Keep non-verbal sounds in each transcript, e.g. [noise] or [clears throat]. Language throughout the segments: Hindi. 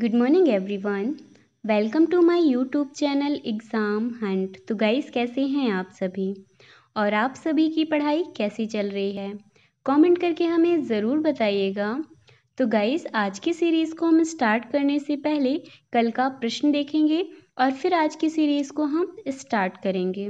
good morning everyone welcome to my YouTube channel exam hunt तो गाइस कैसे हैं आप सभी और आप सभी की पढ़ाई कैसी चल रही है कमेंट करके हमें ज़रूर बताइएगा तो गाइस आज की सीरीज़ को हम स्टार्ट करने से पहले कल का प्रश्न देखेंगे और फिर आज की सीरीज़ को हम स्टार्ट करेंगे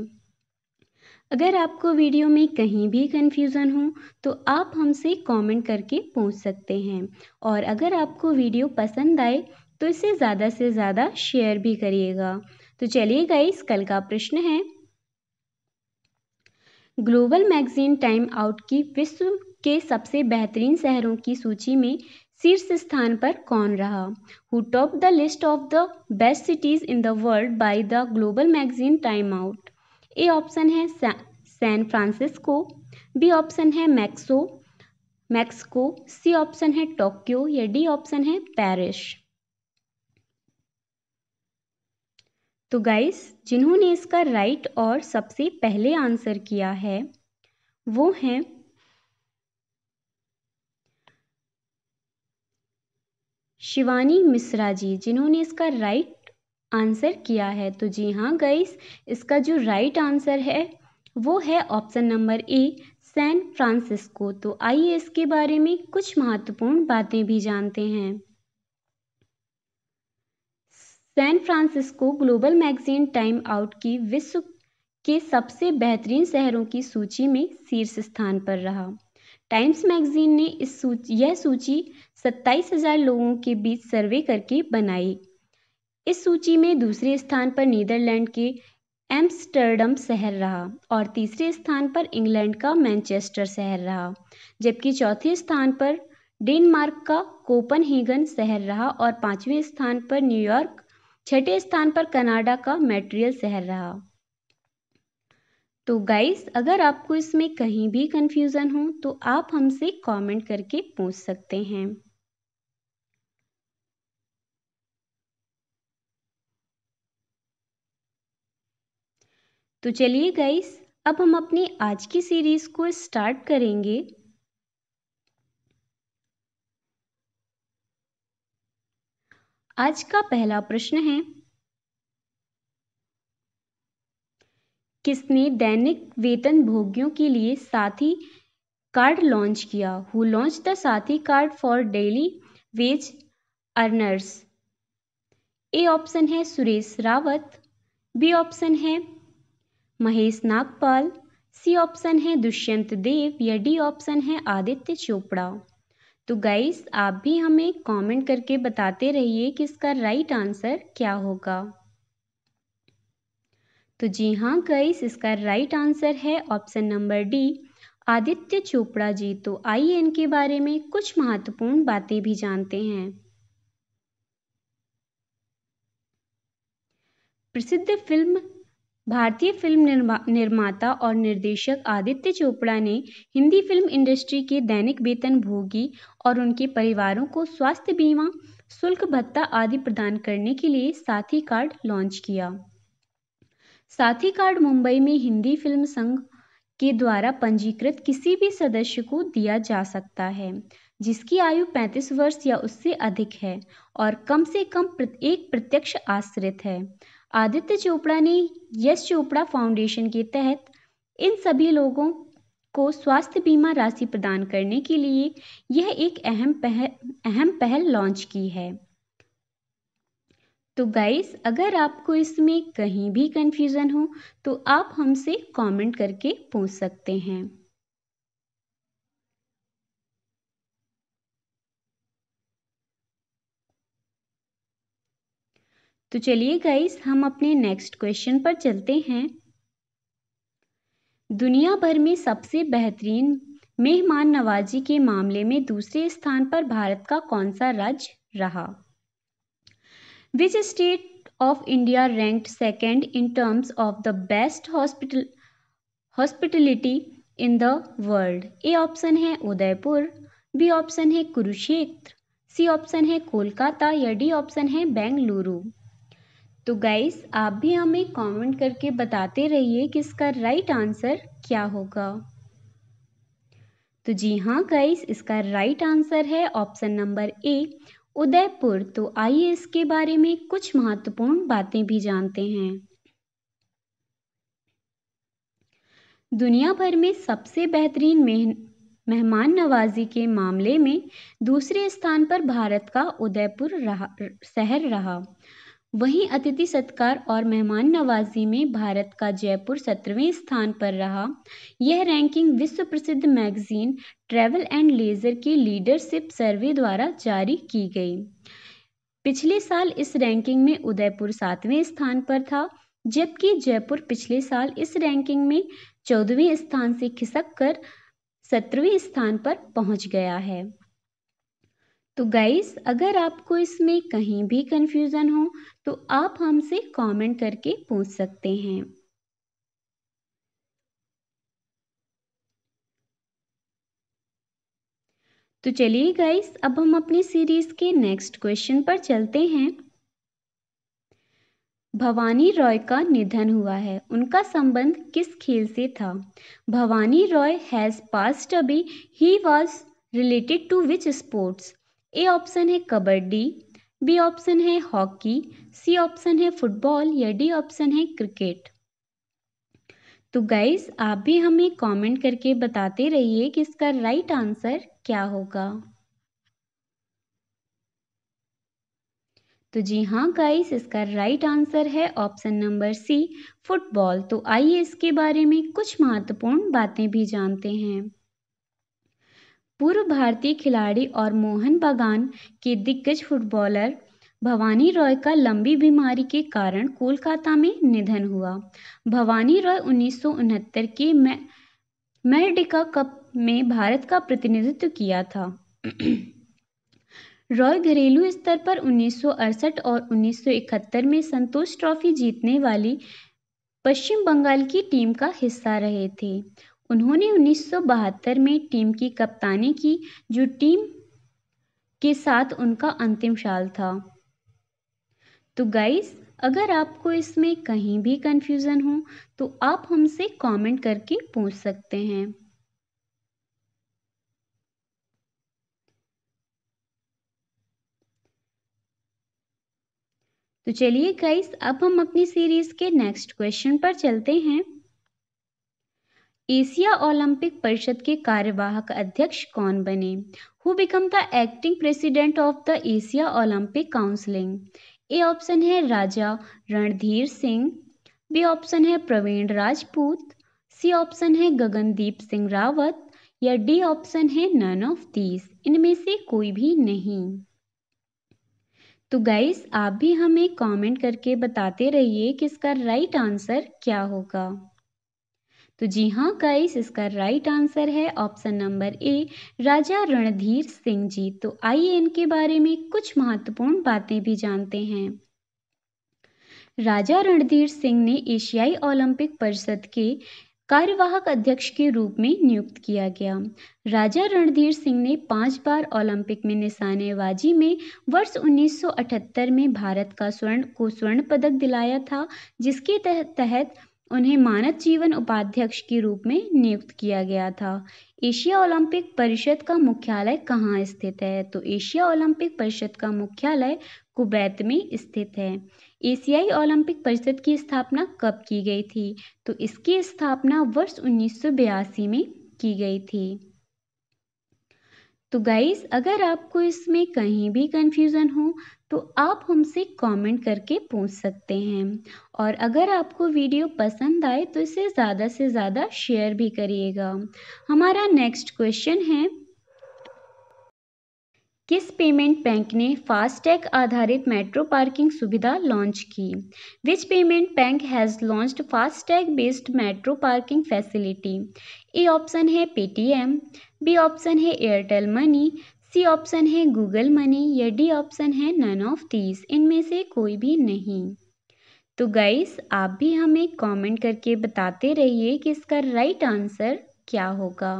अगर आपको वीडियो में कहीं भी कन्फ्यूज़न हो तो आप हमसे कमेंट करके पूछ सकते हैं और अगर आपको वीडियो पसंद आए तो इसे ज़्यादा से ज़्यादा शेयर भी करिएगा तो चलिए गाइस कल का प्रश्न है ग्लोबल मैगजीन टाइम आउट की विश्व के सबसे बेहतरीन शहरों की सूची में शीर्ष स्थान पर कौन रहा who top the list of the best cities in the world by the global magazine Time Out A option है सैन फ्रांसिस्को बी ऑप्शन है मैक्सो मैक्सको सी ऑप्शन है टोक्यो या डी ऑप्शन है पेरिस तो गाइस जिन्होंने इसका राइट और सबसे पहले आंसर किया है वो हैं शिवानी मिश्रा जी जिन्होंने इसका राइट आंसर किया है तो जी हाँ गाइस इसका जो राइट right आंसर है वो है option number A San Francisco तो आइए इसके बारे में कुछ महत्वपूर्ण बातें भी जानते हैं San Francisco global magazine Time Out की विश्व के सबसे बेहतरीन शहरों की सूची में शीर्ष स्थान पर रहा टाइम्स मैगजीन ने इस सूची यह सूची 27,000 लोगों के बीच सर्वे करके बनाई इस सूची में दूसरे स्थान पर नीदरलैंड के एम्स्टर्डम शहर रहा और तीसरे स्थान पर इंग्लैंड का मैनचेस्टर शहर रहा जबकि चौथे स्थान पर डेनमार्क का कोपनहेगन शहर रहा और पांचवें स्थान पर न्यूयॉर्क छठे स्थान पर कनाडा का मेट्रियल शहर रहा तो गाइस अगर आपको इसमें कहीं भी कन्फ्यूज़न हो तो आप हमसे कमेंट करके पूछ सकते हैं तो चलिए गाइस अब हम अपनी आज की सीरीज़ को स्टार्ट करेंगे आज का पहला प्रश्न है किसने दैनिक वेतन भोगियों के लिए साथी कार्ड लॉन्च किया who launch the Saathi card for daily wage earners A option है सुरेश रावत बी ऑप्शन है महेश नागपाल सी ऑप्शन है दुष्यंत देव या डी ऑप्शन है आदित्य चोपड़ा तो गाइस आप भी हमें कमेंट करके बताते रहिए कि इसका राइट आंसर क्या होगा तो जी हाँ गाइस इसका राइट आंसर है option number D Aditya Chopra ji तो आइए इनके बारे में कुछ महत्वपूर्ण बातें भी जानते हैं प्रसिद्ध फिल्म भारतीय फिल्म निर्मा निर्माता और निर्देशक आदित्य चोपड़ा ने हिंदी फिल्म इंडस्ट्री के दैनिक वेतन भोगी और उनके परिवारों को स्वास्थ्य बीमा शुल्क भत्ता आदि प्रदान करने के लिए साथी कार्ड लॉन्च किया साथी कार्ड मुंबई में हिंदी फिल्म संघ के द्वारा पंजीकृत किसी भी सदस्य को दिया जा सकता है जिसकी आयु 35 वर्ष या उससे अधिक है और कम से कम एक प्रत्यक्ष आश्रित है आदित्य चोपड़ा ने यश चोपड़ा फाउंडेशन के तहत इन सभी लोगों को स्वास्थ्य बीमा राशि प्रदान करने के लिए यह एक अहम पहल अहम पहल लॉन्च की है तो गाइस अगर आपको इसमें कहीं भी कंफ्यूजन हो तो आप हमसे कमेंट करके पूछ सकते हैं तो चलिए गाइस हम अपने नेक्स्ट क्वेश्चन पर चलते हैं दुनिया भर में सबसे बेहतरीन मेहमान नवाजी के मामले में दूसरे स्थान पर भारत का कौन सा राज्य रहा which state of India ranked second in terms of the best hospital hospitality in the world A option है उदयपुर बी ऑप्शन है कुरुक्षेत्र सी ऑप्शन है कोलकाता या डी ऑप्शन है बेंगलुरु तो गाइस आप भी हमें कमेंट करके बताते रहिए कि इसका राइट आंसर क्या होगा तो जी हाँ गाइस इसका राइट आंसर है ऑप्शन नंबर ए उदयपुर तो आइए इसके बारे में कुछ महत्वपूर्ण बातें भी जानते हैं दुनिया भर में सबसे बेहतरीन मेहमान नवाजी के मामले में दूसरे स्थान पर भारत का उदयपुर रहा शहर रहा वहीं अतिथि सत्कार और मेहमान नवाजी में भारत का जयपुर सत्रहवें स्थान पर रहा यह रैंकिंग विश्व प्रसिद्ध मैगजीन ट्रैवल एंड लेजर के लीडरशिप सर्वे द्वारा जारी की गई पिछले साल इस रैंकिंग में उदयपुर सातवें स्थान पर था जबकि जयपुर पिछले साल इस रैंकिंग में चौदहवें स्थान से खिसक कर सत्रहवें स्थान पर पहुंच गया है तो गाइस अगर आपको इसमें कहीं भी कंफ्यूजन हो तो आप हमसे कमेंट करके पूछ सकते हैं तो चलिए गाइस अब हम अपनी सीरीज के नेक्स्ट क्वेश्चन पर चलते हैं भवानी रॉय का निधन हुआ है उनका संबंध किस खेल से था Bhawani Roy has passed away he was related to which sports A option है कबड्डी बी ऑप्शन है हॉकी सी ऑप्शन है फुटबॉल या डी ऑप्शन है क्रिकेट तो गाइस आप भी हमें कमेंट करके बताते रहिए कि इसका राइट आंसर क्या होगा तो जी हाँ गाइस इसका राइट आंसर है ऑप्शन नंबर सी फुटबॉल तो आइए इसके बारे में कुछ महत्वपूर्ण बातें भी जानते हैं पूर्व भारतीय खिलाड़ी और मोहन बागान के दिग्गज फुटबॉलर भवानी रॉय का लंबी बीमारी के कारण कोलकाता में निधन हुआ भवानी रॉय उन्नीस के मै मैडिका कप में भारत का प्रतिनिधित्व किया था [clears throat] रॉय घरेलू स्तर पर 1968 और 1971 में संतोष ट्रॉफी जीतने वाली पश्चिम बंगाल की टीम का हिस्सा रहे थे उन्होंने उन्नीस सौ बहत्तर में टीम की कप्तानी की जो टीम के साथ उनका अंतिम साल था तो गाइस अगर आपको इसमें कहीं भी कंफ्यूजन हो तो आप हमसे कमेंट करके पूछ सकते हैं तो चलिए गाइस अब हम अपनी सीरीज़ के नेक्स्ट क्वेश्चन पर चलते हैं एशिया ओलंपिक परिषद के कार्यवाहक अध्यक्ष कौन बने who become the acting president of the Asia Olympic counselling A option है राजा रणधीर सिंह बी ऑप्शन है प्रवीण राजपूत सी ऑप्शन है गगनदीप सिंह रावत या डी ऑप्शन है नन ऑफ दीस इनमें से कोई भी नहीं तो गाइस आप भी हमें कमेंट करके बताते रहिए कि इसका राइट आंसर क्या होगा तो जी हाँ गाइस इसका राइट आंसर है option number A Raja Randhir Singh ji तो आइए इनके बारे में कुछ महत्वपूर्ण बातें भी जानते हैं राजा रणधीर सिंह ने एशियाई ओलंपिक परिषद के कार्यवाहक अध्यक्ष के रूप में नियुक्त किया गया राजा रणधीर सिंह ने पांच बार ओलंपिक में निशानेबाजी में वर्ष 1978 में भारत का स्वर्ण को स्वर्ण पदक दिलाया था जिसके तहत उन्हें मानव जीवन उपाध्यक्ष के रूप में नियुक्त किया गया था एशिया ओलंपिक परिषद का मुख्यालय कहाँ स्थित है तो एशिया ओलंपिक परिषद का मुख्यालय कुबैत में स्थित है एशियाई ओलंपिक परिषद की स्थापना कब की गई थी तो इसकी स्थापना वर्ष उन्नीस में की गई थी तो गाइस अगर आपको इसमें कहीं भी कन्फ्यूज़न हो तो आप हमसे कमेंट करके पूछ सकते हैं और अगर आपको वीडियो पसंद आए तो इसे ज़्यादा से ज़्यादा शेयर भी करिएगा हमारा नेक्स्ट क्वेश्चन है किस पेमेंट बैंक ने फास्टैग आधारित मेट्रो पार्किंग सुविधा लॉन्च की which payment bank has launch FASTag based metro parking facility A option है पेटीएम बी ऑप्शन है एयरटेल मनी सी ऑप्शन है गूगल मनी या डी ऑप्शन है नन ऑफ दीज इनमें से कोई भी नहीं तो गाइस आप भी हमें कमेंट करके बताते रहिए कि इसका राइट आंसर क्या होगा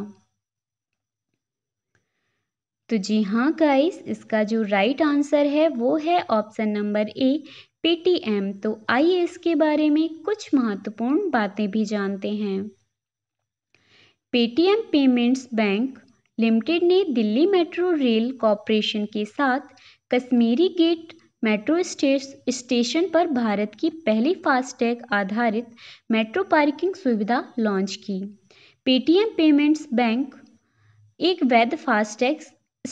तो जी हाँ गाइस इसका जो राइट आंसर है वो है ऑप्शन नंबर ए पेटीएम तो आइए इसके बारे में कुछ महत्वपूर्ण बातें भी जानते हैं पेटीएम पेमेंट्स बैंक लिमिटेड ने दिल्ली मेट्रो रेल कॉरपोरेशन के साथ कश्मीरी गेट मेट्रो स्टेशन पर भारत की पहली फास्टैग आधारित मेट्रो पार्किंग सुविधा लॉन्च की पेटीएम पेमेंट्स बैंक एक वैध फास्टैग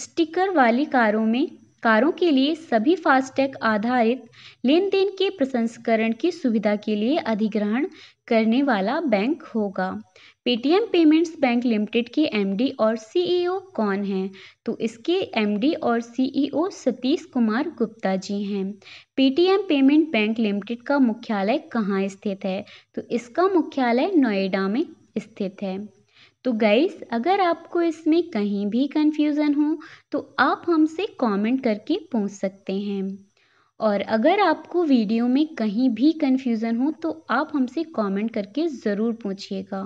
स्टिकर वाली कारों में कारों के लिए सभी फास्टैग आधारित लेन देन के प्रसंस्करण की सुविधा के लिए अधिग्रहण करने वाला बैंक होगा पेटीएम पेमेंट्स बैंक लिमिटेड के एमडी और सीईओ e कौन हैं तो इसके एमडी और सीईओ e सतीश कुमार गुप्ता जी हैं पेटीएम पेमेंट बैंक लिमिटेड का मुख्यालय कहाँ स्थित है तो इसका मुख्यालय नोएडा में स्थित है तो गाइस अगर आपको इसमें कहीं भी कन्फ्यूज़न हो तो आप हमसे कमेंट करके पूछ सकते हैं और अगर आपको वीडियो में कहीं भी कन्फ्यूज़न हो तो आप हमसे कमेंट करके ज़रूर पूछिएगा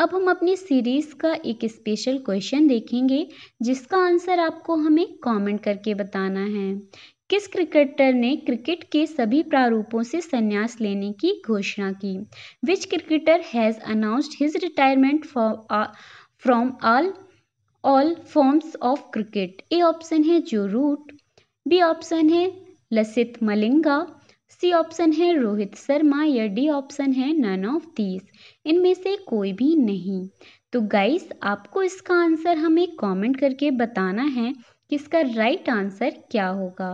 अब हम अपनी सीरीज़ का एक स्पेशल क्वेश्चन देखेंगे जिसका आंसर आपको हमें कमेंट करके बताना है किस क्रिकेटर ने क्रिकेट के सभी प्रारूपों से संन्यास लेने की घोषणा की which cricketer has announced his retirement from all all forms of cricket A option है जो रूट बी ऑप्शन है लसित मलिंगा सी ऑप्शन है रोहित शर्मा या डी ऑप्शन है नन ऑफ दीज इनमें से कोई भी नहीं तो गाइस आपको इसका आंसर हमें कमेंट करके बताना है किसका राइट आंसर क्या होगा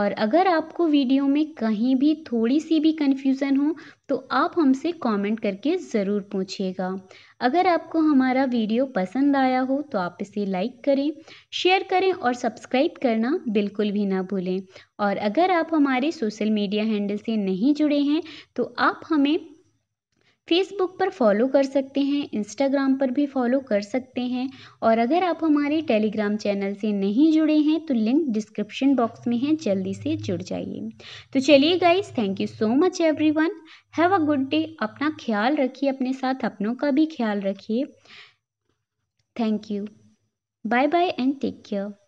और अगर आपको वीडियो में कहीं भी थोड़ी सी भी कन्फ्यूज़न हो तो आप हमसे कमेंट करके ज़रूर पूछिएगा अगर आपको हमारा वीडियो पसंद आया हो तो आप इसे लाइक करें शेयर करें और सब्सक्राइब करना बिल्कुल भी ना भूलें और अगर आप हमारे सोशल मीडिया हैंडल से नहीं जुड़े हैं तो आप हमें फेसबुक पर फॉलो कर सकते हैं इंस्टाग्राम पर भी फॉलो कर सकते हैं और अगर आप हमारे टेलीग्राम चैनल से नहीं जुड़े हैं तो लिंक डिस्क्रिप्शन बॉक्स में है जल्दी से जुड़ जाइए तो चलिए guys thank you so much everyone have a good day अपना ख्याल रखिए अपने साथ अपनों का भी ख्याल रखिए thank you bye bye and take care